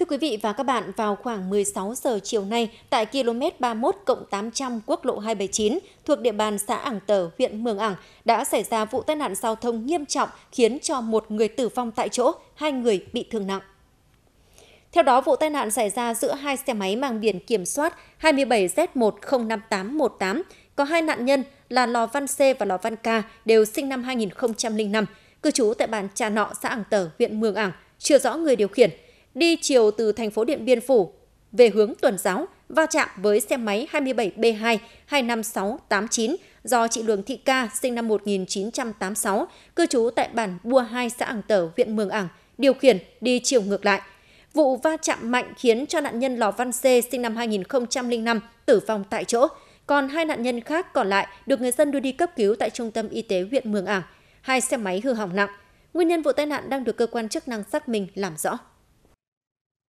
Thưa quý vị và các bạn, vào khoảng 16 giờ chiều nay tại km 31 cộng 800 quốc lộ 279 thuộc địa bàn xã Ảng Tở, huyện Mường Ảng đã xảy ra vụ tai nạn giao thông nghiêm trọng khiến cho một người tử vong tại chỗ, hai người bị thương nặng. Theo đó, vụ tai nạn xảy ra giữa hai xe máy mang biển kiểm soát 27 z 105818 Có hai nạn nhân là Lò Văn C và Lò Văn Ca đều sinh năm 2005, cư trú tại bản Trà Nọ, xã Ảng Tở, huyện Mường Ảng, chưa rõ người điều khiển – đi chiều từ thành phố Điện Biên Phủ về hướng tuần giáo va chạm với xe máy 27B2 25689 do chị Lường Thị Ca sinh năm 1986 cư trú tại bản Bua 2 xã Ảng Tở, huyện Mường Ảng điều khiển đi chiều ngược lại. Vụ va chạm mạnh khiến cho nạn nhân Lò Văn C sinh năm 2005 tử vong tại chỗ, còn hai nạn nhân khác còn lại được người dân đưa đi cấp cứu tại trung tâm y tế huyện Mường Ảng. Hai xe máy hư hỏng nặng. Nguyên nhân vụ tai nạn đang được cơ quan chức năng xác minh làm rõ.